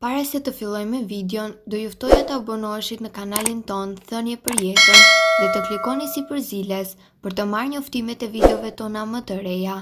Pare se të filloj me videon, do juftoj e të abonoshit në kanalin ton, thënje për jetën dhe të klikoni si për ziles për të marrë një uftimet e videove tona më të reja.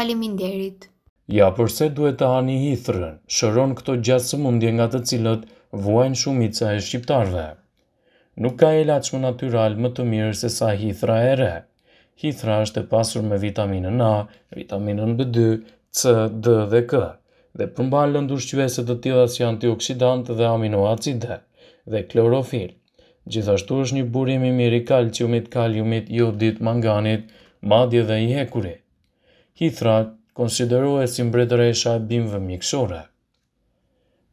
Falimin derit! Ja, përse duhet të hani hithrën, shëron këto gjatë së mundje nga të cilët vuajnë shumica e shqiptarve. Nuk ka e lachmë natural më të mirë se sa hithra e re. Hithra është e pasur me vitaminën A, vitaminën B2, C, D dhe K dhe përmballën dushqyese të tilla si antioksidant dhe aminoacide dhe klorofil. Gjithashtu është një burim i mirë i kalciumit, kaliumit, jodit, manganit, madje dhe i hekuri. Hithra konsiderohet si mbretëresha e bimëve mjekësore.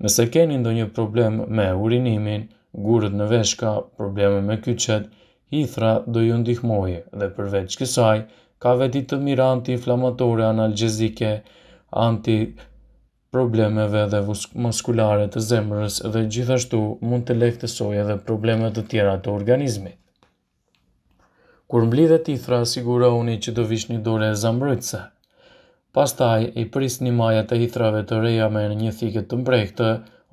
Nëse keni ndonjë problem me urinimin, gurët në veshka, probleme me kyqet, hithra do ju ndihmojë dhe përveç kësaj ka veti të mirë anti-inflamatore analgjezike, anti problemeve dhe muskulare të zemrës dhe gjithashtu mund të lehtësoj edhe problemet të tjera të organizmit. Kur mblidhe tithra, sigurohuni që do vish një dore e zambrytëse. Pastaj, i pris një maja të hithrave të reja me një thiket të mbrekhtë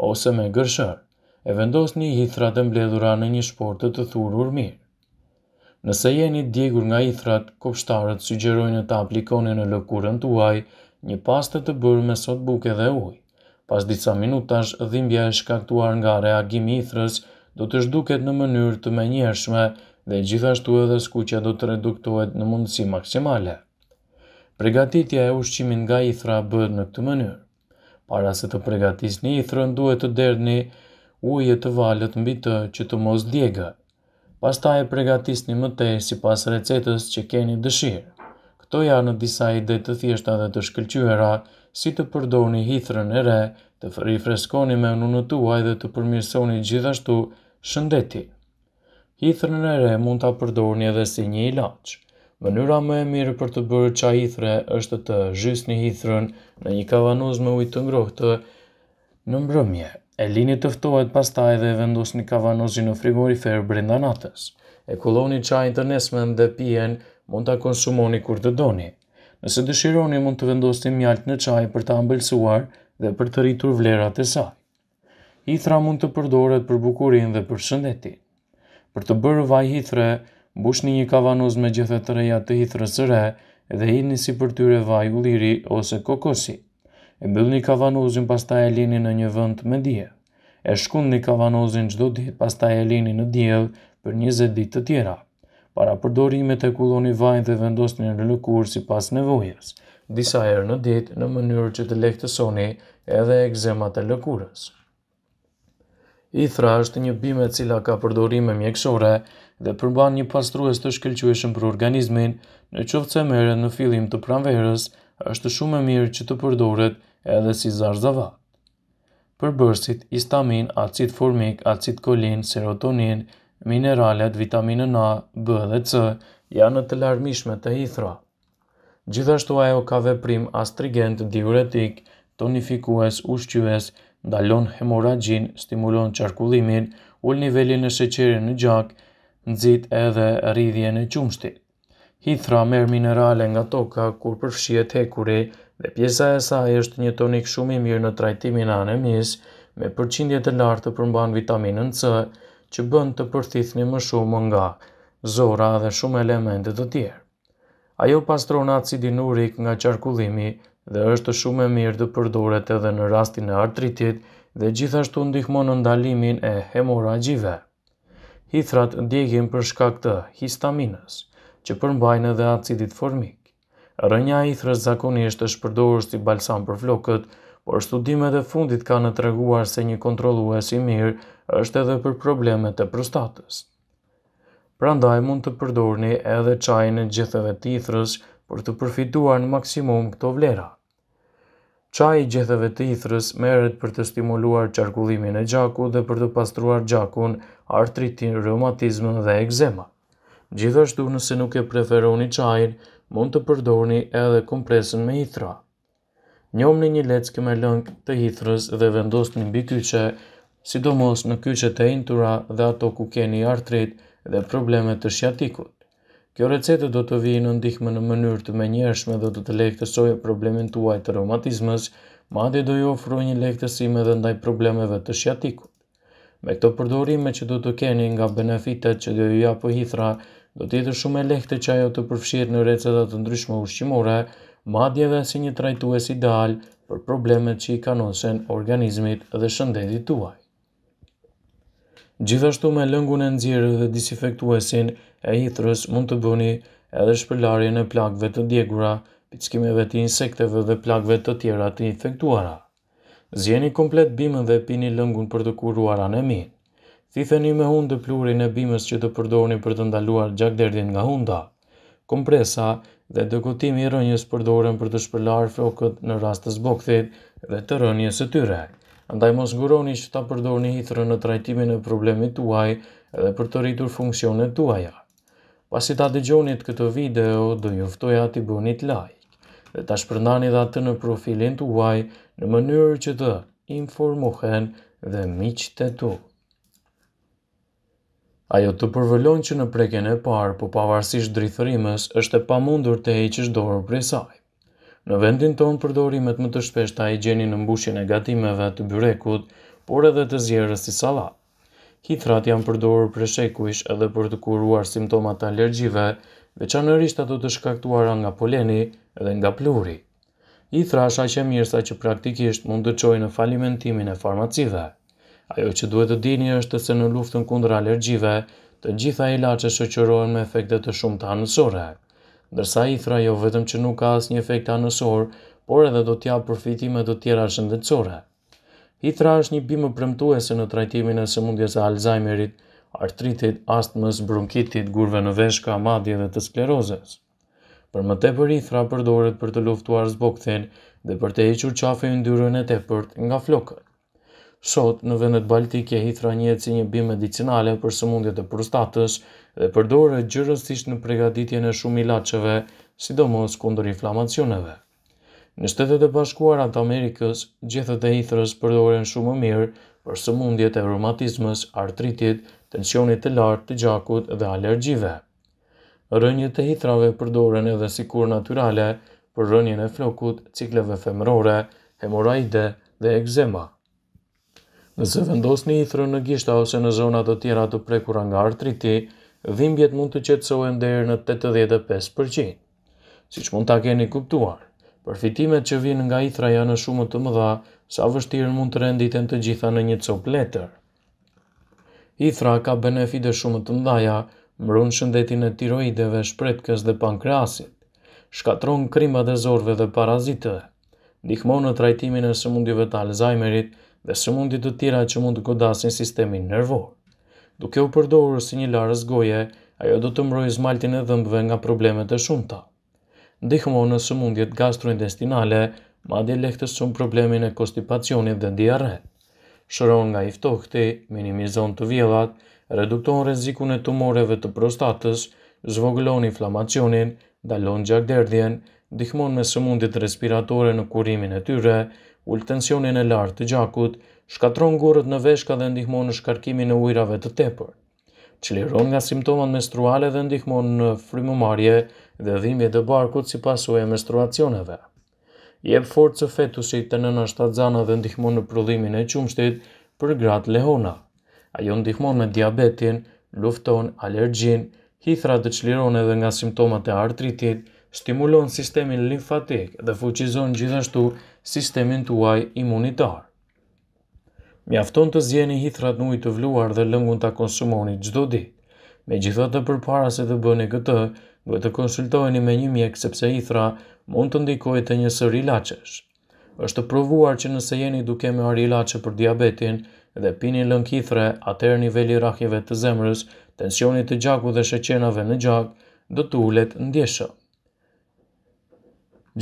ose me gërshër, e vendos një hithra të mbledhura në një shport të të thurur mirë. Nëse jeni djegur nga hithrat, kopshtarët sugjerojnë të aplikoni në lëkurën tuaj, uaj, një pastë të bërë me sot buke dhe ujë. Pas disa minutash, dhimbja e shkaktuar nga reagimi i thrës do të shduket në mënyrë të menjershme dhe gjithashtu edhe skuqja do të reduktohet në mundësi maksimale. Pregatitja e ushqimin nga i thra bëhet në këtë mënyrë. Para se të pregatis një i thrën, duhet të derdni uje të valet mbi të që të mos djega. Pas ta e pregatis një mëtej si pas recetës që keni dëshirë. Këto janë disa ide të thjeshta dhe të shkëlqyera, si të përdoni hithrën e re, të fëri freskoni me në tuaj dhe të përmirësoni gjithashtu shëndeti. Hithrën e re mund të përdoni edhe si një ilaq. Mënyra më e mirë për të bërë qa hithre është të zhysni hithrën në një kavanoz me ujtë të ngrohtë në mbrëmje. E lini tëftohet pastaj dhe vendosni kavanozin në frigorifer brenda natës. E kuloni qajnë të nesmen dhe pijen mund ta konsumoni kur të doni. Nëse dëshironi mund të vendosni mjalt në çaj për ta ëmbëlsuar dhe për të rritur vlerat e saj. Hithra mund të përdoret për bukurinë dhe për shëndetin. Për të bërë vaj hithre, mbushni një kavanoz me gjethe të reja të hithre së re dhe hidhni si për tyre vaj ulliri ose kokosi. E mbyllni kavanozin pastaj e lini në një vend me diell. E shkundni kavanozin çdo ditë pastaj e lini në diell për 20 ditë të tjera para përdorimet e kulloni vajnë dhe vendosni në lëkurë si pas nevojës, disa herë në ditë në mënyrë që të lektësoni edhe ekzemat e lëkurës. I është një bime cila ka përdorime mjekësore dhe përban një pastrues të shkëllqueshëm për organizmin, në qovët se mere në filim të pranverës, është shumë e mirë që të përdoret edhe si zarzava. Për bërësit, istamin, acid formik, acid kolin, serotonin, mineralet, vitaminën A, B dhe C janë të larmishme të hithra. Gjithashtu ajo ka veprim astrigent, diuretik, tonifikues, ushqyes, ndalon hemoragjin, stimulon qarkullimin, ull nivelin e sheqerin në gjak, nëzit edhe rridhje në qumshti. Hithra merë minerale nga toka kur përfshiet hekuri dhe pjesa e saj është një tonik shumë i mirë në trajtimin anemis, me përqindje të lartë të përmban vitaminën C, që bënd të përthithni më shumë nga zora dhe shumë elemente të tjerë. Ajo pastron acidin urik nga qarkullimi dhe është shumë e mirë të përdoret edhe në rastin e artritit dhe gjithashtu ndihmon në ndalimin e hemoragjive. Hithrat ndjekin për shkak të histaminës, që përmbajnë edhe acidit formik. Rënja i zakonisht është përdorë si balsam për flokët, por studimet e fundit ka në treguar se një si mirë është edhe për problemet e prostatës. Prandaj mund të përdorni edhe çajin e gjetheve të ithrës për të përfituar në maksimum këto vlera. Çaji i gjetheve të ithrës merret për të stimuluar qarkullimin e gjakut dhe për të pastruar gjakun, artritin, reumatizmin dhe ekzema. Gjithashtu nëse nuk e preferoni çajin, mund të përdorni edhe kompresën me ithra. Njomni një leckë me lëngë të ithrës dhe vendosni mbi kyçe sidomos në kyqet e intura dhe ato ku keni artrit dhe probleme të shjatikut. Kjo recetë do të vijë në ndihmë në mënyrë të menjershme dhe do të lehtësojë problemin tuaj të reumatizmës, madje do ju ofru një lehtësim edhe ndaj problemeve të shjatikut. Me këto përdorime që do të keni nga benefitet që do ju japë hithra, do të jetë shumë e lehtë që ajo të përfshirë në recetat të ndryshme ushqimore, madje dhe si një trajtues ideal për problemet që i kanosen organizmit dhe shëndetit tuaj. Gjithashtu me lëngun e nëzirë dhe disinfektuesin e hithrës mund të bëni edhe shpëlarjen e plagëve të djegura, pickimeve të insekteve dhe plagëve të tjera të infektuara. Zjeni komplet bimën dhe pini lëngun për të kuruar anemin. Thitheni me hundë të plurin e bimës që të përdorni për të ndaluar derdin nga hunda. Kompresa dhe dëkotimi i rënjës përdoren për të shpëlar flokët në rast të zbokthit dhe të rënjës së tyre. Andaj mos ngurroni që ta përdorni hitërë në trajtimin e problemit tuaj edhe për të rritur funksionet tuaja. Pasi ta dëgjonit këtë video, do juftoja t'i bënit like dhe ta shpërndani dhe atë në profilin tuaj në mënyrë që të informohen dhe miqët e tu. Ajo të përvëllon që në preken e parë, po pavarësisht drithërimës, është e pamundur të heqësh dorë prej saj. Në vendin tonë përdorimet më të shpesht i gjeni në mbushjen e gatimeve të byrekut, por edhe të zjerës si salat. Hithrat janë përdorur për shekuish edhe për të kuruar simptomat të alergjive, veçanërisht ato të shkaktuara nga poleni dhe nga pluri. Hithra është aqe mirë sa që praktikisht mund të qojë në falimentimin e farmacive. Ajo që duhet të dini është se në luftën kundra alergjive, të gjitha ilaqe shëqërojnë me efektet të shumë të anësore ndërsa i thra jo vetëm që nuk ka asë një efekt anësor, por edhe do t'ja përfitime të tjera shëndetsore. I thra është një bimë premtuese në trajtimin e sëmundjes e Alzheimerit, artritit, astmës, bronkitit, gurve në veshka, madje dhe të sklerozes. Për më tepër i thra përdoret për të luftuar zbokthen dhe për të equr qafe i ndyrën e tepërt nga flokët. Sot, në vendet baltike, hithra njëtë si një bimë medicinale për sëmundjet e prostatës dhe përdore gjërësisht në pregaditjen e shumë lacheve, sidomos kundër inflamacioneve. Në shtetet e bashkuarat të Amerikës, gjithët e hithrës përdoren shumë mirë për sëmundjet e rheumatizmës, artritit, tensionit të lartë, të gjakut dhe alergjive. Rënjët e hithrave përdoren edhe si sikur naturale për rënjën e flokut, cikleve femrore, hemoraide dhe egzema. Nëse vendos një ithrë në gishta ose në zonat të tjera të prekura nga artriti, dhimbjet mund të qetsohen deri në 85%. Siç mund ta keni kuptuar, përfitimet që vijnë nga ithra janë në shumë të mëdha, sa vështirë mund të renditen të gjitha në një copë letër. Ithra ka benefite shumë të mëdhaja, mbron shëndetin e tiroideve, shpretkës dhe pankreasit, shkatron krimat e zorve dhe parazitëve, ndihmon në trajtimin e sëmundjeve të Alzheimerit dhe sëmundit të tjera që mund të godasin sistemin nervor. Duke u përdorur si një larës goje, ajo do të mbrojë zmaltin e dhëmbëve nga problemet e shumta. Ndihmo në sëmundjet gastrointestinale, madje lehtës shumë problemin e konstipacionit dhe diarret. Shëron nga iftohti, minimizon të vjellat, redukton rezikun e tumoreve të prostatës, zvoglon inflamacionin, dalon gjakderdhjen, dihmon me sëmundit respiratore në kurimin e tyre, ul tensionin e lartë të gjakut, shkatron gurët në veshka dhe ndihmon në shkarkimin e ujrave të tepër. Çliron nga simptomat menstruale dhe ndihmon në frymëmarrje dhe dhimbje të barkut si pasojë e menstruacioneve. Jep forcë fetusit të nëna shtatzana dhe ndihmon në prodhimin e qumshtit për gratë lehona. Ajo ndihmon me diabetin, lufton alergjin, hithra të çliron edhe nga simptomat e artritit, stimulon sistemin limfatik dhe fuqizon gjithashtu sistemin të uaj imunitar. Mjafton të zjeni hithrat nuj të vluar dhe lëngun të konsumoni gjdo di. Me gjithat të përpara se të bëni këtë, duhet të konsultojni me një mjek sepse hithra mund të ndikoj të një sër i lachesh. Êshtë të provuar që nëse jeni duke me ar lache për diabetin dhe pini lëng hithre, atër nivelli rakjeve të zemrës, tensionit të gjaku dhe sheqenave në gjak, do të ulet në djeshëm.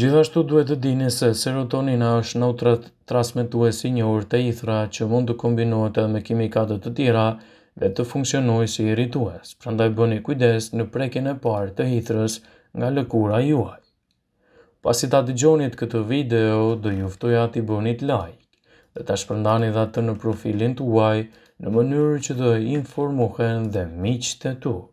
Gjithashtu duhet të dini se serotonina është e si i njohur të ithra që mund të kombinohet edhe me kimikatët të tjera dhe të funksionojë si irritues. Prandaj bëni kujdes në prekjen e parë të ithrës nga lëkura juaj. Pasi ta dëgjoni këtë video, do ju ftoj ati bëni like dhe ta shpërndani dhe të në profilin tuaj në mënyrë që të informohen dhe miqtë të tuaj.